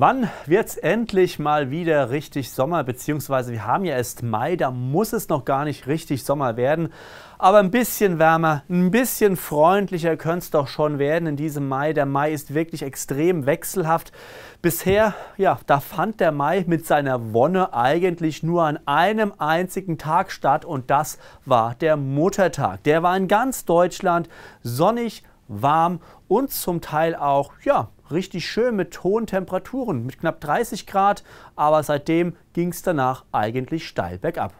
Wann wird es endlich mal wieder richtig Sommer? Beziehungsweise wir haben ja erst Mai, da muss es noch gar nicht richtig Sommer werden. Aber ein bisschen wärmer, ein bisschen freundlicher könnte es doch schon werden in diesem Mai. Der Mai ist wirklich extrem wechselhaft. Bisher, ja, da fand der Mai mit seiner Wonne eigentlich nur an einem einzigen Tag statt und das war der Muttertag. Der war in ganz Deutschland sonnig, warm und zum Teil auch, ja, richtig schön mit hohen Temperaturen, mit knapp 30 Grad, aber seitdem ging es danach eigentlich steil bergab.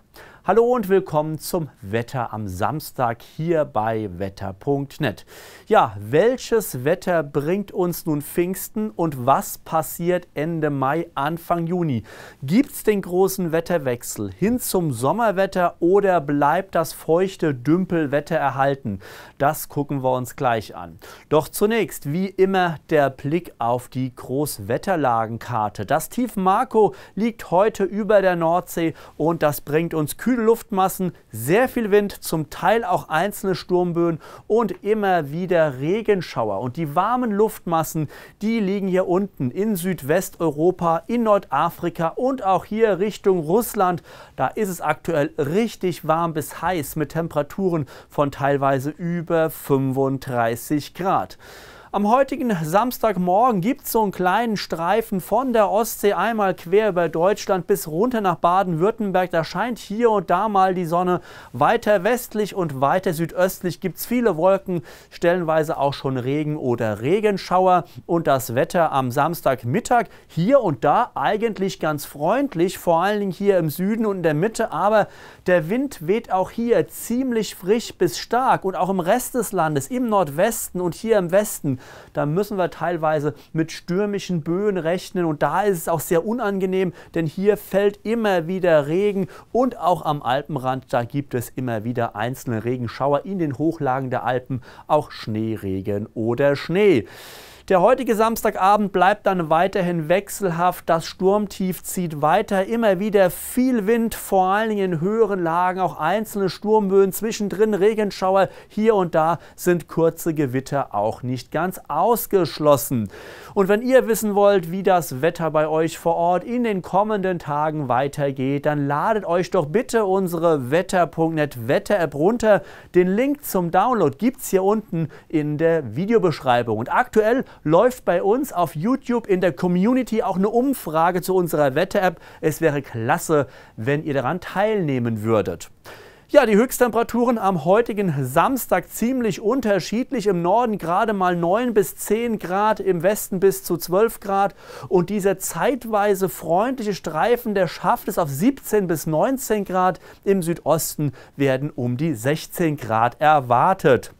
Hallo und willkommen zum Wetter am Samstag hier bei wetter.net. Ja, welches Wetter bringt uns nun Pfingsten und was passiert Ende Mai, Anfang Juni? Gibt es den großen Wetterwechsel hin zum Sommerwetter oder bleibt das feuchte Dümpelwetter erhalten? Das gucken wir uns gleich an. Doch zunächst, wie immer, der Blick auf die Großwetterlagenkarte. Das Tief Marco liegt heute über der Nordsee und das bringt uns kühl viele Luftmassen, sehr viel Wind, zum Teil auch einzelne Sturmböen und immer wieder Regenschauer. Und die warmen Luftmassen, die liegen hier unten in Südwesteuropa, in Nordafrika und auch hier Richtung Russland. Da ist es aktuell richtig warm bis heiß mit Temperaturen von teilweise über 35 Grad. Am heutigen Samstagmorgen gibt es so einen kleinen Streifen von der Ostsee einmal quer über Deutschland bis runter nach Baden-Württemberg. Da scheint hier und da mal die Sonne. Weiter westlich und weiter südöstlich gibt es viele Wolken, stellenweise auch schon Regen oder Regenschauer. Und das Wetter am Samstagmittag hier und da eigentlich ganz freundlich, vor allen Dingen hier im Süden und in der Mitte. Aber der Wind weht auch hier ziemlich frisch bis stark und auch im Rest des Landes, im Nordwesten und hier im Westen da müssen wir teilweise mit stürmischen Böen rechnen und da ist es auch sehr unangenehm, denn hier fällt immer wieder Regen und auch am Alpenrand, da gibt es immer wieder einzelne Regenschauer in den Hochlagen der Alpen, auch Schneeregen oder Schnee. Der heutige Samstagabend bleibt dann weiterhin wechselhaft. Das Sturmtief zieht weiter. Immer wieder viel Wind, vor allen Dingen in höheren Lagen, auch einzelne Sturmböen, zwischendrin Regenschauer. Hier und da sind kurze Gewitter auch nicht ganz ausgeschlossen. Und wenn ihr wissen wollt, wie das Wetter bei euch vor Ort in den kommenden Tagen weitergeht, dann ladet euch doch bitte unsere wetter.net Wetter-App runter. Den Link zum Download gibt's hier unten in der Videobeschreibung. Und aktuell läuft bei uns auf YouTube in der Community auch eine Umfrage zu unserer Wetter-App. Es wäre klasse, wenn ihr daran teilnehmen würdet. Ja, die Höchsttemperaturen am heutigen Samstag ziemlich unterschiedlich. Im Norden gerade mal 9 bis 10 Grad, im Westen bis zu 12 Grad. Und dieser zeitweise freundliche Streifen, der schafft es auf 17 bis 19 Grad. Im Südosten werden um die 16 Grad erwartet.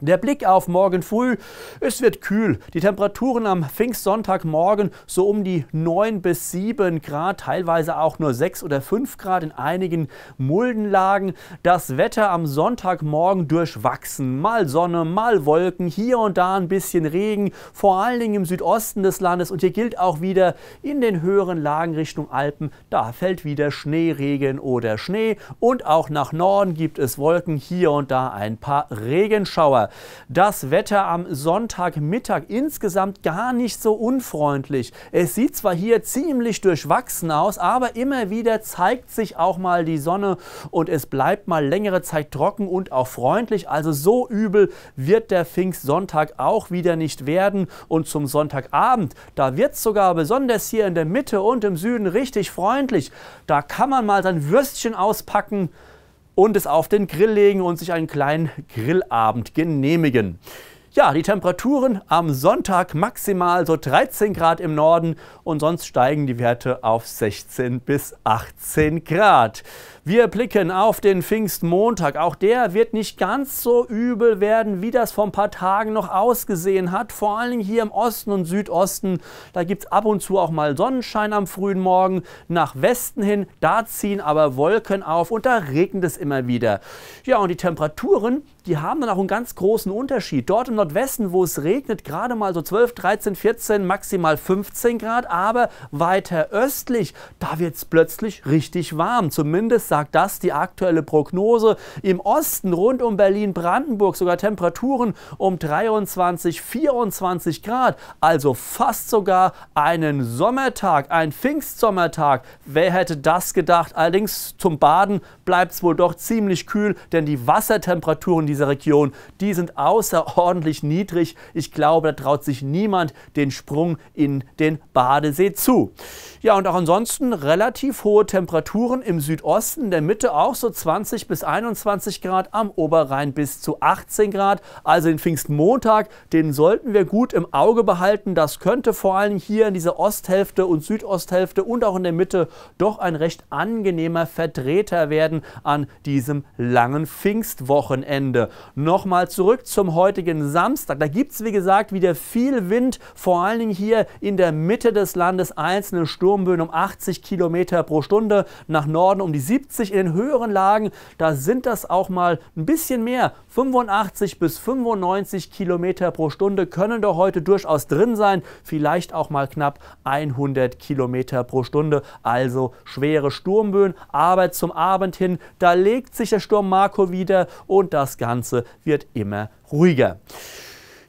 Der Blick auf morgen früh, es wird kühl. Die Temperaturen am Pfingstsonntagmorgen so um die 9 bis 7 Grad, teilweise auch nur 6 oder 5 Grad in einigen Muldenlagen. Das Wetter am Sonntagmorgen durchwachsen. Mal Sonne, mal Wolken, hier und da ein bisschen Regen, vor allen Dingen im Südosten des Landes. Und hier gilt auch wieder in den höheren Lagen Richtung Alpen, da fällt wieder Schneeregen oder Schnee. Und auch nach Norden gibt es Wolken, hier und da ein paar Regenschauer das Wetter am Sonntagmittag insgesamt gar nicht so unfreundlich. Es sieht zwar hier ziemlich durchwachsen aus, aber immer wieder zeigt sich auch mal die Sonne und es bleibt mal längere Zeit trocken und auch freundlich. Also so übel wird der Pfingstsonntag auch wieder nicht werden. Und zum Sonntagabend, da wird es sogar besonders hier in der Mitte und im Süden richtig freundlich. Da kann man mal sein Würstchen auspacken und es auf den Grill legen und sich einen kleinen Grillabend genehmigen. Ja, die Temperaturen am Sonntag maximal so 13 Grad im Norden und sonst steigen die Werte auf 16 bis 18 Grad. Wir blicken auf den Pfingstmontag. Auch der wird nicht ganz so übel werden, wie das vor ein paar Tagen noch ausgesehen hat. Vor allem hier im Osten und Südosten. Da gibt es ab und zu auch mal Sonnenschein am frühen Morgen. Nach Westen hin, da ziehen aber Wolken auf und da regnet es immer wieder. Ja, und die Temperaturen, die haben dann auch einen ganz großen Unterschied. Dort im Nord Nordwesten, wo es regnet, gerade mal so 12, 13, 14, maximal 15 Grad. Aber weiter östlich, da wird es plötzlich richtig warm. Zumindest sagt das die aktuelle Prognose. Im Osten rund um Berlin-Brandenburg sogar Temperaturen um 23, 24 Grad. Also fast sogar einen Sommertag, ein Pfingstsommertag. Wer hätte das gedacht? Allerdings zum Baden bleibt es wohl doch ziemlich kühl, denn die Wassertemperaturen dieser Region, die sind außerordentlich ziemlich niedrig. Ich glaube, da traut sich niemand den Sprung in den Badesee zu. Ja, und auch ansonsten relativ hohe Temperaturen im Südosten, in der Mitte auch so 20 bis 21 Grad, am Oberrhein bis zu 18 Grad. Also den Pfingstmontag, den sollten wir gut im Auge behalten. Das könnte vor allem hier in dieser Osthälfte und Südosthälfte und auch in der Mitte doch ein recht angenehmer Vertreter werden an diesem langen Pfingstwochenende. Nochmal zurück zum heutigen Samstag. Samstag. Da gibt es, wie gesagt, wieder viel Wind, vor allen Dingen hier in der Mitte des Landes. Einzelne Sturmböen um 80 Kilometer pro Stunde, nach Norden um die 70. In den höheren Lagen, da sind das auch mal ein bisschen mehr. 85 bis 95 Kilometer pro Stunde können da heute durchaus drin sein. Vielleicht auch mal knapp 100 Kilometer pro Stunde. Also schwere Sturmböen. Aber zum Abend hin, da legt sich der Sturm Marco wieder und das Ganze wird immer ruhiger.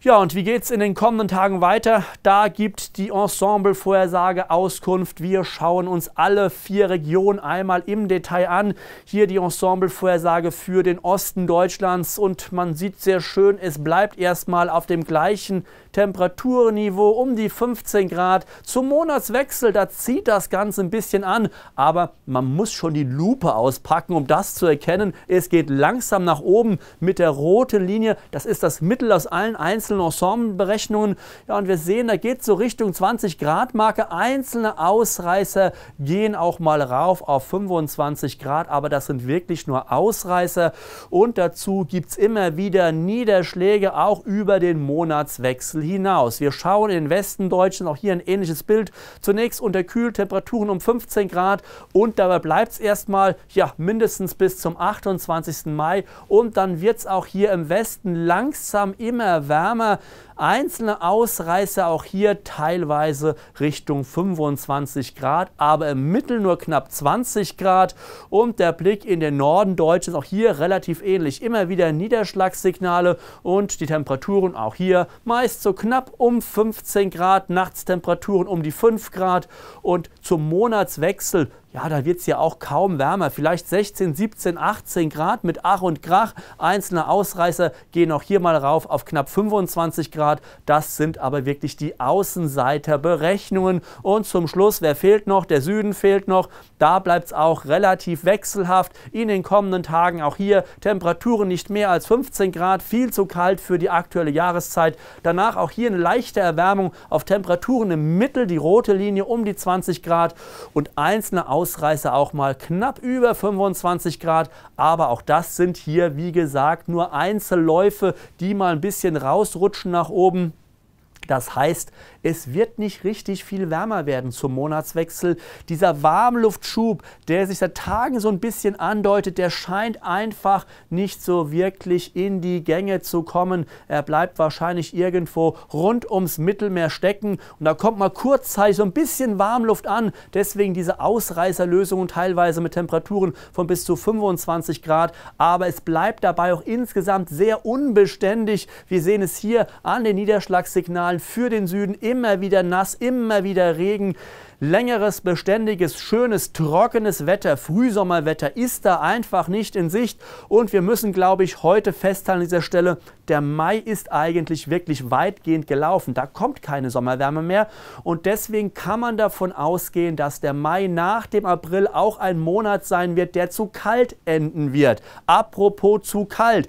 Ja, und wie geht es in den kommenden Tagen weiter? Da gibt die Ensemble-Vorhersage Auskunft. Wir schauen uns alle vier Regionen einmal im Detail an. Hier die Ensemble-Vorhersage für den Osten Deutschlands und man sieht sehr schön, es bleibt erstmal auf dem gleichen Temperaturniveau um die 15 Grad. Zum Monatswechsel, da zieht das Ganze ein bisschen an, aber man muss schon die Lupe auspacken, um das zu erkennen. Es geht langsam nach oben mit der roten Linie. Das ist das Mittel aus allen einzelnen Ensembleberechnungen. Ja, und wir sehen, da geht es so Richtung 20 Grad Marke. Einzelne Ausreißer gehen auch mal rauf auf 25 Grad, aber das sind wirklich nur Ausreißer. Und dazu gibt es immer wieder Niederschläge, auch über den Monatswechsel hinaus. Wir schauen in den Westen Deutschland auch hier ein ähnliches Bild. Zunächst unterkühlt, Temperaturen um 15 Grad und dabei bleibt es erstmal ja, mindestens bis zum 28. Mai und dann wird es auch hier im Westen langsam immer wärmer. Einzelne Ausreißer auch hier teilweise Richtung 25 Grad, aber im Mittel nur knapp 20 Grad. Und der Blick in den Norden Deutschlands auch hier relativ ähnlich. Immer wieder Niederschlagssignale und die Temperaturen auch hier meist so knapp um 15 Grad, Nachtstemperaturen um die 5 Grad und zum Monatswechsel ja, da wird es ja auch kaum wärmer. Vielleicht 16, 17, 18 Grad mit Ach und Krach. Einzelne Ausreißer gehen auch hier mal rauf auf knapp 25 Grad. Das sind aber wirklich die Außenseiterberechnungen. Und zum Schluss, wer fehlt noch? Der Süden fehlt noch. Da bleibt es auch relativ wechselhaft. In den kommenden Tagen auch hier Temperaturen nicht mehr als 15 Grad. Viel zu kalt für die aktuelle Jahreszeit. Danach auch hier eine leichte Erwärmung auf Temperaturen im Mittel. Die rote Linie um die 20 Grad. Und einzelne Ausreißer Ausreißer auch mal knapp über 25 Grad. Aber auch das sind hier, wie gesagt, nur Einzelläufe, die mal ein bisschen rausrutschen nach oben. Das heißt, es wird nicht richtig viel wärmer werden zum Monatswechsel. Dieser Warmluftschub, der sich seit Tagen so ein bisschen andeutet, der scheint einfach nicht so wirklich in die Gänge zu kommen. Er bleibt wahrscheinlich irgendwo rund ums Mittelmeer stecken und da kommt mal kurzzeitig so ein bisschen Warmluft an. Deswegen diese Ausreißerlösungen teilweise mit Temperaturen von bis zu 25 Grad. Aber es bleibt dabei auch insgesamt sehr unbeständig. Wir sehen es hier an den Niederschlagssignalen Zahlen für den Süden. Immer wieder nass, immer wieder Regen. Längeres, beständiges, schönes, trockenes Wetter, Frühsommerwetter ist da einfach nicht in Sicht. Und wir müssen, glaube ich, heute festhalten an dieser Stelle, der Mai ist eigentlich wirklich weitgehend gelaufen. Da kommt keine Sommerwärme mehr. Und deswegen kann man davon ausgehen, dass der Mai nach dem April auch ein Monat sein wird, der zu kalt enden wird. Apropos zu kalt.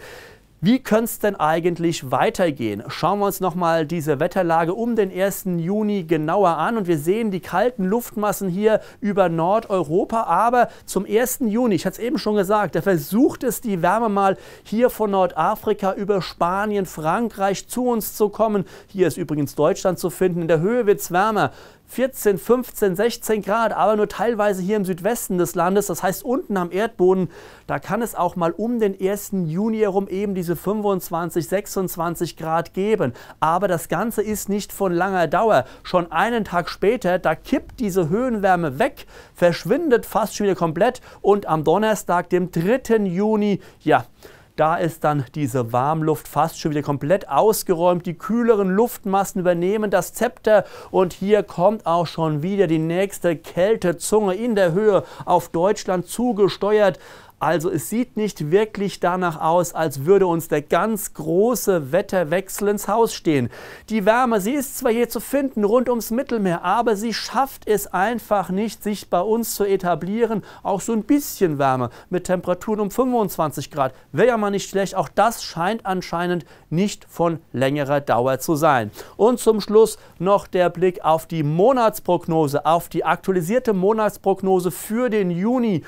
Wie könnte es denn eigentlich weitergehen? Schauen wir uns nochmal diese Wetterlage um den 1. Juni genauer an und wir sehen die kalten Luftmassen hier über Nordeuropa. Aber zum 1. Juni, ich hatte es eben schon gesagt, da versucht es die Wärme mal hier von Nordafrika über Spanien, Frankreich zu uns zu kommen. Hier ist übrigens Deutschland zu finden. In der Höhe wird es wärmer. 14, 15, 16 Grad, aber nur teilweise hier im Südwesten des Landes. Das heißt, unten am Erdboden, da kann es auch mal um den 1. Juni herum eben diese 25, 26 Grad geben. Aber das Ganze ist nicht von langer Dauer. Schon einen Tag später, da kippt diese Höhenwärme weg, verschwindet fast schon wieder komplett und am Donnerstag, dem 3. Juni, ja, da ist dann diese Warmluft fast schon wieder komplett ausgeräumt. Die kühleren Luftmassen übernehmen das Zepter und hier kommt auch schon wieder die nächste Kältezunge in der Höhe auf Deutschland zugesteuert. Also es sieht nicht wirklich danach aus, als würde uns der ganz große Wetterwechsel ins Haus stehen. Die Wärme, sie ist zwar hier zu finden rund ums Mittelmeer, aber sie schafft es einfach nicht, sich bei uns zu etablieren. Auch so ein bisschen Wärme mit Temperaturen um 25 Grad wäre ja mal nicht schlecht. Auch das scheint anscheinend nicht von längerer Dauer zu sein. Und zum Schluss noch der Blick auf die Monatsprognose, auf die aktualisierte Monatsprognose für den Juni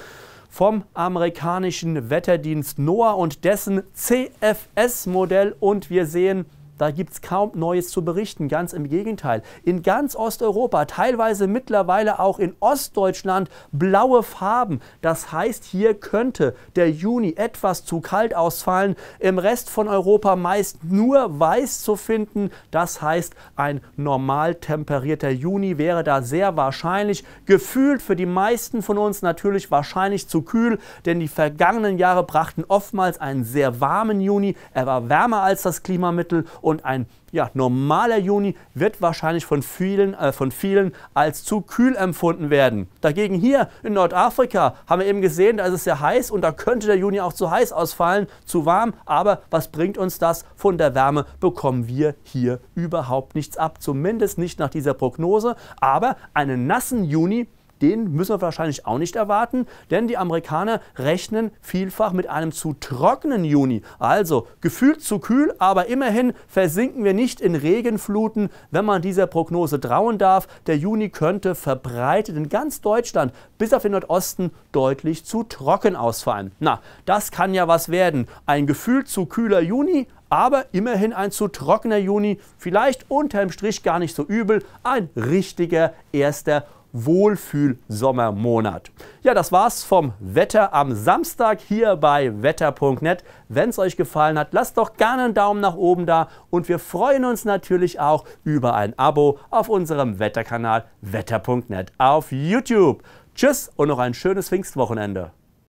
vom amerikanischen Wetterdienst NOAA und dessen CFS-Modell und wir sehen da gibt es kaum Neues zu berichten, ganz im Gegenteil. In ganz Osteuropa, teilweise mittlerweile auch in Ostdeutschland, blaue Farben. Das heißt, hier könnte der Juni etwas zu kalt ausfallen. Im Rest von Europa meist nur weiß zu finden. Das heißt, ein normal temperierter Juni wäre da sehr wahrscheinlich. Gefühlt für die meisten von uns natürlich wahrscheinlich zu kühl, denn die vergangenen Jahre brachten oftmals einen sehr warmen Juni. Er war wärmer als das Klimamittel und und ein ja, normaler Juni wird wahrscheinlich von vielen, äh, von vielen als zu kühl empfunden werden. Dagegen hier in Nordafrika haben wir eben gesehen, da ist es sehr heiß und da könnte der Juni auch zu heiß ausfallen, zu warm. Aber was bringt uns das? Von der Wärme bekommen wir hier überhaupt nichts ab, zumindest nicht nach dieser Prognose. Aber einen nassen Juni den müssen wir wahrscheinlich auch nicht erwarten, denn die Amerikaner rechnen vielfach mit einem zu trockenen Juni. Also gefühlt zu kühl, aber immerhin versinken wir nicht in Regenfluten, wenn man dieser Prognose trauen darf. Der Juni könnte verbreitet in ganz Deutschland bis auf den Nordosten deutlich zu trocken ausfallen. Na, das kann ja was werden. Ein gefühlt zu kühler Juni, aber immerhin ein zu trockener Juni, vielleicht unterm Strich gar nicht so übel, ein richtiger erster Wohlfühl-Sommermonat. Ja, das war's vom Wetter am Samstag hier bei wetter.net. Wenn es euch gefallen hat, lasst doch gerne einen Daumen nach oben da und wir freuen uns natürlich auch über ein Abo auf unserem Wetterkanal wetter.net auf YouTube. Tschüss und noch ein schönes Pfingstwochenende.